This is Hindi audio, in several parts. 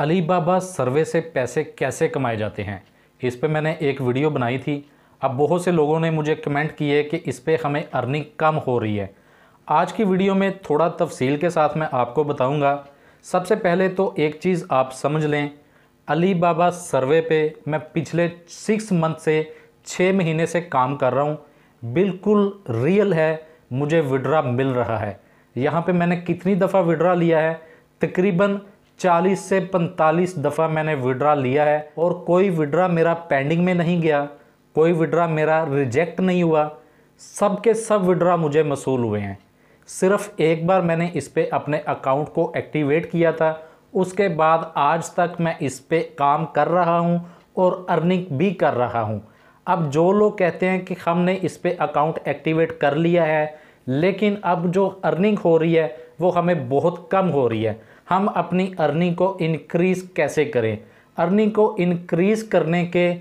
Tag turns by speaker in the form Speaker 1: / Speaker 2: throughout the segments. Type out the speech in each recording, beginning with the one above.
Speaker 1: अली सर्वे से पैसे कैसे कमाए जाते हैं इस पर मैंने एक वीडियो बनाई थी अब बहुत से लोगों ने मुझे कमेंट किए कि इस पर हमें अर्निंग कम हो रही है आज की वीडियो में थोड़ा तफसील के साथ मैं आपको बताऊंगा सबसे पहले तो एक चीज़ आप समझ लें अली बाबा सर्वे पे मैं पिछले सिक्स मंथ से छः महीने से काम कर रहा हूँ बिल्कुल रियल है मुझे विड्रा मिल रहा है यहाँ पर मैंने कितनी दफ़ा विड्रा लिया है तकरीबन चालीस से पैंतालीस दफ़ा मैंने विड्रा लिया है और कोई विड्रा मेरा पेंडिंग में नहीं गया कोई विड्रा मेरा रिजेक्ट नहीं हुआ सब के सब विड्रा मुझे मसूल हुए हैं सिर्फ एक बार मैंने इस पर अपने अकाउंट को एक्टिवेट किया था उसके बाद आज तक मैं इस पर काम कर रहा हूँ और अर्निंग भी कर रहा हूँ अब जो लोग कहते हैं कि हमने इस पर अकाउंट एक्टिवेट कर लिया है लेकिन अब जो अर्निंग हो रही है वो हमें बहुत कम हो रही है हम अपनी अर्निंग को इनक्रीज़ कैसे करें अर्निंग को इनक्रीज़ करने के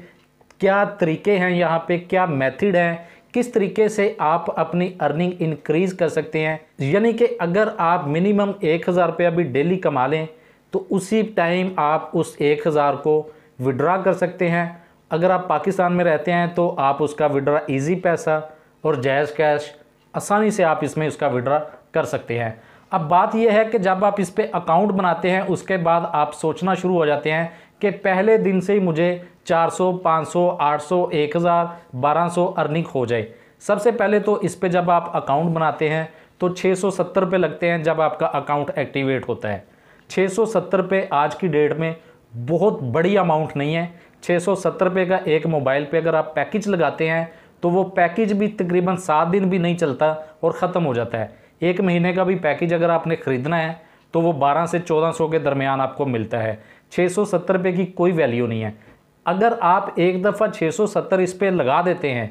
Speaker 1: क्या तरीके हैं यहाँ पे क्या मेथड हैं किस तरीके से आप अपनी अर्निंग इनक्रीज़ कर सकते हैं यानी कि अगर आप मिनिमम एक हज़ार रुपया भी डेली कमा लें तो उसी टाइम आप उस एक हज़ार को विड्रा कर सकते हैं अगर आप पाकिस्तान में रहते हैं तो आप उसका विड्रा इजी पैसा और जायज़ कैश आसानी से आप इसमें उसका विड्रा कर सकते हैं अब बात यह है कि जब आप इस पर अकाउंट बनाते हैं उसके बाद आप सोचना शुरू हो जाते हैं कि पहले दिन से ही मुझे 400, 500, 800, 1000, 1200 अर्निंग हो जाए सबसे पहले तो इस पर जब आप अकाउंट बनाते हैं तो 670 सौ लगते हैं जब आपका अकाउंट एक्टिवेट होता है 670 सौ आज की डेट में बहुत बड़ी अमाउंट नहीं है 670 रुपये का एक मोबाइल पे अगर आप पैकेज लगाते हैं तो वो पैकेज भी तकरीबन सात दिन भी नहीं चलता और ख़त्म हो जाता है एक महीने का भी पैकेज अगर आपने ख़रीदना है तो वो 12 से 1400 के दरमियान आपको मिलता है 670 सौ की कोई वैल्यू नहीं है अगर आप एक दफ़ा 670 इस पर लगा देते हैं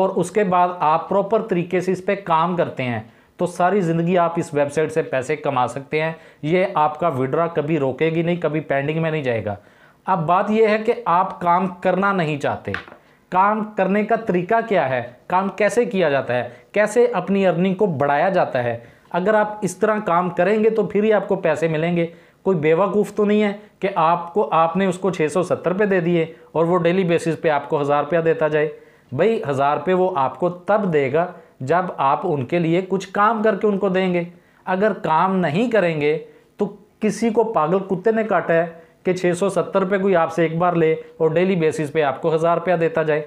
Speaker 1: और उसके बाद आप प्रॉपर तरीके से इस पर काम करते हैं तो सारी ज़िंदगी आप इस वेबसाइट से पैसे कमा सकते हैं ये आपका विड्रा कभी रोकेगी नहीं कभी पेंडिंग में नहीं जाएगा अब बात यह है कि आप काम करना नहीं चाहते काम करने का तरीका क्या है काम कैसे किया जाता है कैसे अपनी अर्निंग को बढ़ाया जाता है अगर आप इस तरह काम करेंगे तो फिर ही आपको पैसे मिलेंगे कोई बेवकूफ़ तो नहीं है कि आपको आपने उसको 670 रुपये दे दिए और वो डेली बेसिस पे आपको हज़ार रुपया देता जाए भाई हज़ार रुपये वो आपको तब देगा जब आप उनके लिए कुछ काम करके उनको देंगे अगर काम नहीं करेंगे तो किसी को पागल कुत्ते ने काटा है कि 670 रुपये कोई आपसे एक बार ले और डेली बेसिस पे आपको हज़ार रुपया देता जाए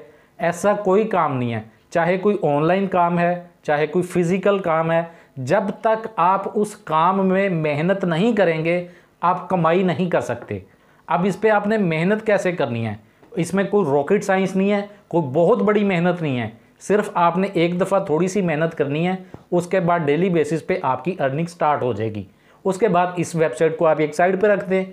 Speaker 1: ऐसा कोई काम नहीं है चाहे कोई ऑनलाइन काम है चाहे कोई फिज़िकल काम है जब तक आप उस काम में मेहनत नहीं करेंगे आप कमाई नहीं कर सकते अब इस पर आपने मेहनत कैसे करनी है इसमें कोई रॉकेट साइंस नहीं है कोई बहुत बड़ी मेहनत नहीं है सिर्फ आपने एक दफ़ा थोड़ी सी मेहनत करनी है उसके बाद डेली बेसिस पे आपकी अर्निंग स्टार्ट हो जाएगी उसके बाद इस वेबसाइट को आप एक साइड पे रख दें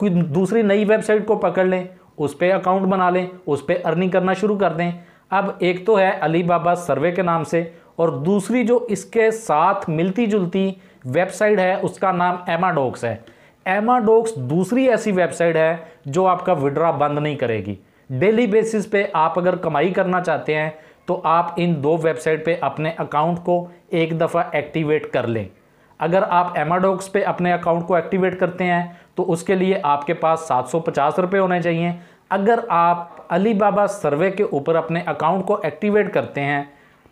Speaker 1: कोई दूसरी नई वेबसाइट को पकड़ लें उस पर अकाउंट बना लें उस पर अर्निंग करना शुरू कर दें अब एक तो है अली बाबा सर्वे के नाम से और दूसरी जो इसके साथ मिलती जुलती वेबसाइट है उसका नाम एमाडोक्स है एमाडोक्स दूसरी ऐसी वेबसाइट है जो आपका विड्रा बंद नहीं करेगी डेली बेसिस पे आप अगर कमाई करना चाहते हैं तो आप इन दो वेबसाइट पे अपने अकाउंट को एक दफ़ा एक्टिवेट कर लें अगर आप एमाडोक्स पे अपने अकाउंट को एक्टिवेट करते हैं तो उसके लिए आपके पास सात सौ पचास रुपये होने चाहिए अगर आप अलीबाबा सर्वे के ऊपर अपने अकाउंट को एक्टिवेट करते हैं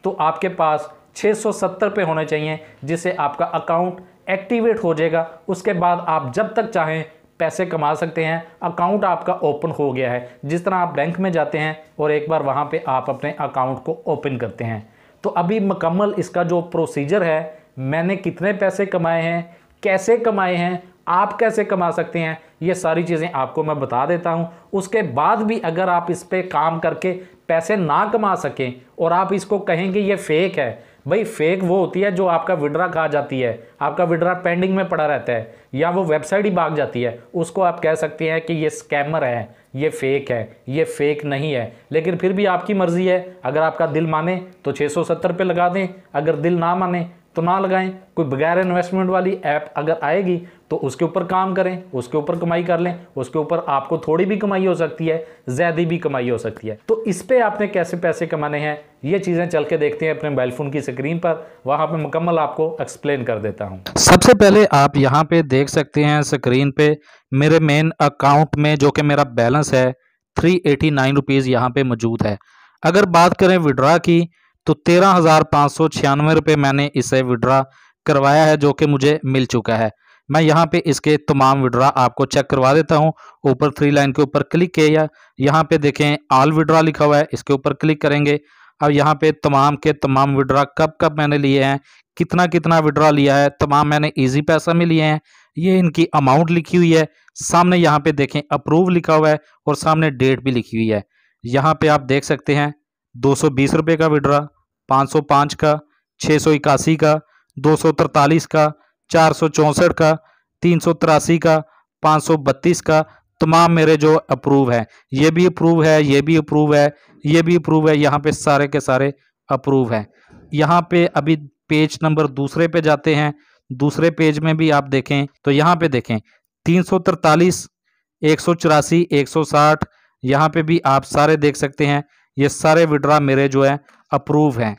Speaker 1: तो आपके पास छः सौ सत्तर होने चाहिए जिससे आपका अकाउंट एक्टिवेट हो जाएगा उसके बाद आप जब तक चाहें पैसे कमा सकते हैं अकाउंट आपका ओपन हो गया है जिस तरह आप बैंक में जाते हैं और एक बार वहाँ पे आप अपने अकाउंट को ओपन करते हैं तो अभी मुकम्मल इसका जो प्रोसीजर है मैंने कितने पैसे कमाए हैं कैसे कमाए हैं आप कैसे कमा सकते हैं ये सारी चीज़ें आपको मैं बता देता हूँ उसके बाद भी अगर आप इस पर काम करके पैसे ना कमा सकें और आप इसको कहें कि ये फेक है भाई फेक वो होती है जो आपका विड्रा खा जाती है आपका विड्रा पेंडिंग में पड़ा रहता है या वो वेबसाइट ही भाग जाती है उसको आप कह सकते हैं कि ये स्कैमर है ये फेक है ये फेक नहीं है लेकिन फिर भी आपकी मर्ज़ी है अगर आपका दिल माने तो 670 पे लगा दें अगर दिल ना माने तो ना लगाएं कोई बगैर इन्वेस्टमेंट वाली ऐप अगर आएगी तो उसके ऊपर काम करें उसके ऊपर कमाई कर लें उसके ऊपर आपको थोड़ी भी कमाई हो सकती है ज़्यादा भी कमाई हो सकती है तो इस पर आपने कैसे पैसे कमाने हैं ये चीज़ें चल के देखते हैं अपने मोबाइल फ़ोन की स्क्रीन पर वहाँ पे मुकम्मल आपको एक्सप्लेन कर देता हूँ सबसे पहले आप यहाँ पर देख सकते हैं स्क्रीन पे मेरे मेन अकाउंट में जो कि मेरा बैलेंस है थ्री एटी नाइन रुपीज़ यहाँ पर मौजूद है अगर बात करें विड्रा की तो तेरह हजार पाँच सौ छियानवे रुपये मैंने इसे विड्रा करवाया है जो कि मुझे मिल चुका है मैं यहाँ पे इसके तमाम विड्रा आपको चेक करवा देता हूँ ऊपर थ्री लाइन के ऊपर क्लिक किया यहाँ पे देखें आल विड्रा लिखा हुआ है इसके ऊपर क्लिक करेंगे अब यहाँ पे तमाम के तमाम विड्रा कब कब मैंने लिए हैं कितना कितना विड्रा लिया है तमाम मैंने इजी पैसा में लिए हैं ये इनकी अमाउंट लिखी हुई है सामने यहाँ पे देखें अप्रूव लिखा हुआ है और सामने डेट भी लिखी हुई है यहाँ पे आप देख सकते हैं दो सौ बीस रुपये का विड्रा 505 का छः सौ इक्यासी का दो सौ तरतालीस का चार सौ का तीन सौ तिरासी का पाँच सौ बत्तीस का तमाम मेरे जो अप्रूव हैं ये भी अप्रूव है ये भी अप्रूव है ये भी अप्रूव है यहाँ पे सारे के सारे अप्रूव हैं यहाँ पे अभी पेज नंबर दूसरे पे जाते हैं दूसरे पेज में भी आप देखें तो यहाँ पे देखें तीन सौ तरतालीस एक सौ चौरासी एक सौ साठ यहाँ पे भी आप सारे देख सकते हैं ये सारे विड्रा मेरे जो है अप्रूव हैं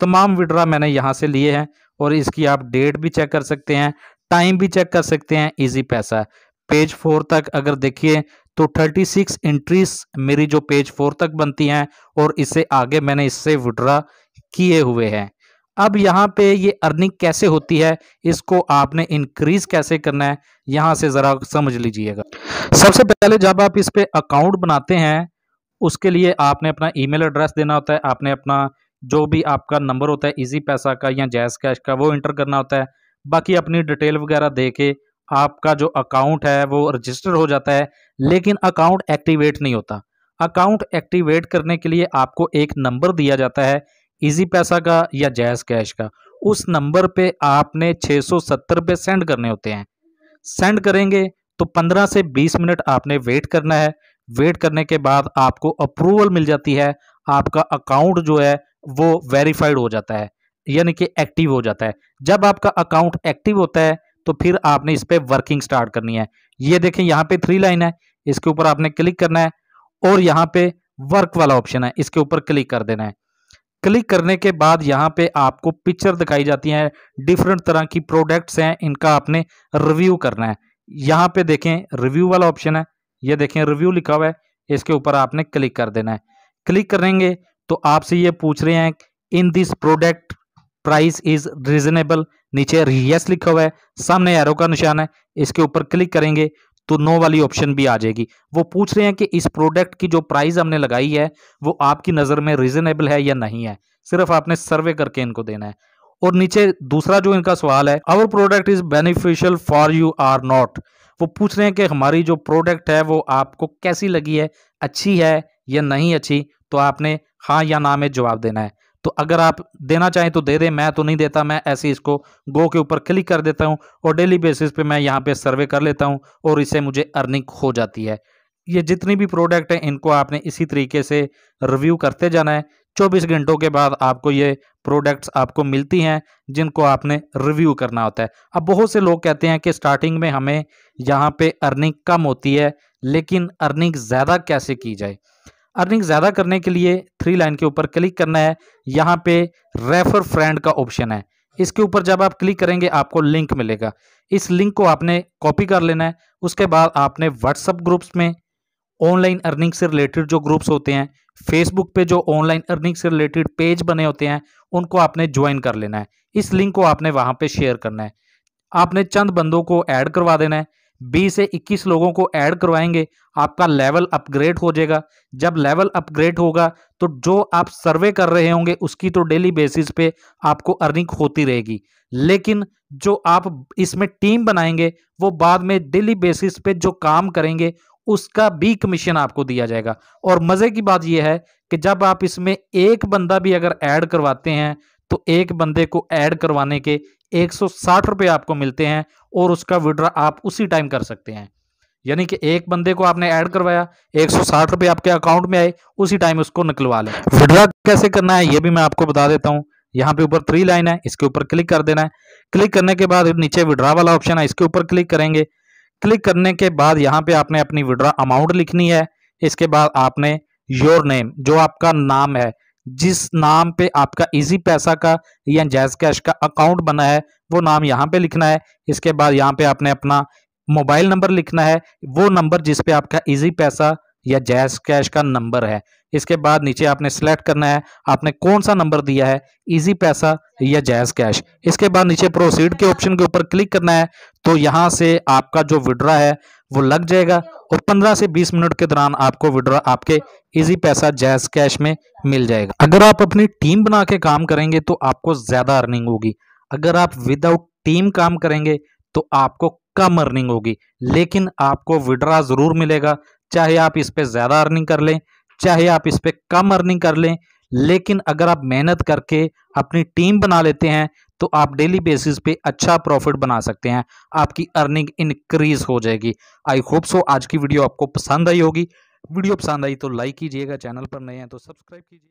Speaker 1: तमाम विड्रा मैंने यहाँ से लिए हैं और इसकी आप डेट भी चेक कर सकते हैं टाइम भी चेक कर सकते हैं इजी पैसा पेज फोर तक अगर देखिए तो 36 एंट्रीज मेरी जो पेज फोर तक बनती हैं और इससे आगे मैंने इससे विड्रा किए हुए हैं अब यहाँ पे ये अर्निंग कैसे होती है इसको आपने इंक्रीज कैसे करना है यहाँ से ज़रा समझ लीजिएगा सबसे पहले जब आप इस पर अकाउंट बनाते हैं उसके लिए आपने अपना ईमेल एड्रेस देना होता है आपने अपना जो भी आपका नंबर होता है इजी पैसा का या जैस कैश का वो इंटर करना होता है बाकी अपनी डिटेल वगैरह दे के आपका जो अकाउंट है वो रजिस्टर हो जाता है लेकिन अकाउंट एक्टिवेट नहीं होता अकाउंट एक्टिवेट करने के लिए आपको एक नंबर दिया जाता है इजी पैसा का या जैस कैश का उस नंबर पे आपने 670 रुपये सेंड करने होते हैं सेंड करेंगे तो 15 से 20 मिनट आपने वेट करना है वेट करने के बाद आपको अप्रूवल मिल जाती है आपका अकाउंट जो है वो वेरीफाइड हो जाता है यानी कि एक्टिव हो जाता है जब आपका अकाउंट एक्टिव होता है तो फिर आपने इस पर वर्किंग स्टार्ट करनी है ये देखें यहाँ पे थ्री लाइन है इसके ऊपर आपने क्लिक करना है और यहाँ पे वर्क वाला ऑप्शन है इसके ऊपर क्लिक कर देना है क्लिक करने के बाद यहाँ पे आपको पिक्चर दिखाई जाती है डिफरेंट तरह की प्रोडक्ट्स हैं इनका आपने रिव्यू करना है यहाँ पे देखें रिव्यू वाला ऑप्शन है ये देखें रिव्यू लिखा हुआ है इसके ऊपर आपने क्लिक कर देना है क्लिक करेंगे तो आपसे ये पूछ रहे हैं in this product price is reasonable नीचे यस लिखा हुआ है सामने एरो का निशान है इसके ऊपर क्लिक करेंगे तो नो वाली ऑप्शन भी आ जाएगी वो पूछ रहे हैं कि इस प्रोडक्ट की जो प्राइस हमने लगाई है वो आपकी नज़र में रिजनेबल है या नहीं है सिर्फ आपने सर्वे करके इनको देना है और नीचे दूसरा जो इनका सवाल है our product is beneficial for you or not वो पूछ रहे हैं कि हमारी जो प्रोडक्ट है वो आपको कैसी लगी है अच्छी है या नहीं अच्छी तो आपने हाँ या ना में जवाब देना है तो अगर आप देना चाहें तो दे दें मैं तो नहीं देता मैं ऐसे इसको गो के ऊपर क्लिक कर देता हूं और डेली बेसिस पे मैं यहां पे सर्वे कर लेता हूं और इससे मुझे अर्निंग हो जाती है ये जितनी भी प्रोडक्ट हैं इनको आपने इसी तरीके से रिव्यू करते जाना है 24 घंटों के बाद आपको ये प्रोडक्ट्स आपको मिलती हैं जिनको आपने रिव्यू करना होता है अब बहुत से लोग कहते हैं कि स्टार्टिंग में हमें यहाँ पे अर्निंग कम होती है लेकिन अर्निंग ज़्यादा कैसे की जाए अर्निंग ज़्यादा करने के लिए थ्री लाइन के ऊपर क्लिक करना है यहाँ पे रेफर फ्रेंड का ऑप्शन है इसके ऊपर जब आप क्लिक करेंगे आपको लिंक मिलेगा इस लिंक को आपने कॉपी कर लेना है उसके बाद आपने व्हाट्सअप ग्रुप्स में ऑनलाइन अर्निंग से रिलेटेड जो ग्रुप्स होते हैं फेसबुक पे जो ऑनलाइन अर्निंग से रिलेटेड पेज बने होते हैं उनको आपने ज्वाइन कर लेना है इस लिंक को आपने वहां पे शेयर करना है आपने चंद बंदों को ऐड करवा देना है बीस से इक्कीस लोगों को ऐड करवाएंगे आपका लेवल अपग्रेड हो जाएगा जब लेवल अपग्रेड होगा तो जो आप सर्वे कर रहे होंगे उसकी तो डेली बेसिस पे आपको अर्निंग होती रहेगी लेकिन जो आप इसमें टीम बनाएंगे वो बाद में डेली बेसिस पे जो काम करेंगे उसका भी कमीशन आपको दिया जाएगा और मज़े की बात यह है कि जब आप इसमें एक बंदा भी अगर ऐड करवाते हैं तो एक बंदे को ऐड करवाने के एक सौ आपको मिलते हैं और उसका विड्रा आप उसी टाइम कर सकते हैं यानी कि एक बंदे को आपने ऐड करवाया एक सौ आपके अकाउंट में आए उसी टाइम उसको निकलवा लें विड्रा कैसे करना है यह भी मैं आपको बता देता हूं यहां पे ऊपर थ्री लाइन है इसके ऊपर क्लिक कर देना है क्लिक करने के बाद नीचे विड्रा वाला ऑप्शन है इसके ऊपर क्लिक करेंगे क्लिक करने के बाद यहाँ पे आपने अपनी विड्रा अमाउंट लिखनी है इसके बाद आपने योर नेम जो आपका नाम है जिस नाम पे आपका इजी पैसा का या जैज कैश का अकाउंट बना है वो नाम यहाँ पे लिखना है इसके बाद यहाँ पे आपने अपना मोबाइल नंबर लिखना है वो नंबर जिसपे आपका इजी पैसा या जैज कैश का नंबर है इसके बाद नीचे आपने सेलेक्ट करना है आपने कौन सा नंबर दिया है इजी पैसा या जैज कैश इसके बाद नीचे प्रोसीड के ऑप्शन के ऊपर क्लिक करना है तो यहाँ से आपका जो विड्रा है वो लग जाएगा और 15 से 20 मिनट के दौरान आपको विड्रा आपके इजी पैसा जैज कैश में मिल जाएगा अगर आप अपनी टीम बना के काम करेंगे तो आपको ज़्यादा अर्निंग होगी अगर आप विदाउट टीम काम करेंगे तो आपको कम अर्निंग होगी लेकिन आपको विड्रा ज़रूर मिलेगा चाहे आप इस पर ज़्यादा अर्निंग कर लें चाहे आप इस पर कम अर्निंग कर लें लेकिन अगर आप मेहनत करके अपनी टीम बना लेते हैं तो आप डेली बेसिस पे अच्छा प्रॉफिट बना सकते हैं आपकी अर्निंग इंक्रीज हो जाएगी आई होप सो आज की वीडियो आपको पसंद आई होगी वीडियो पसंद आई तो लाइक कीजिएगा चैनल पर नए हैं तो सब्सक्राइब कीजिए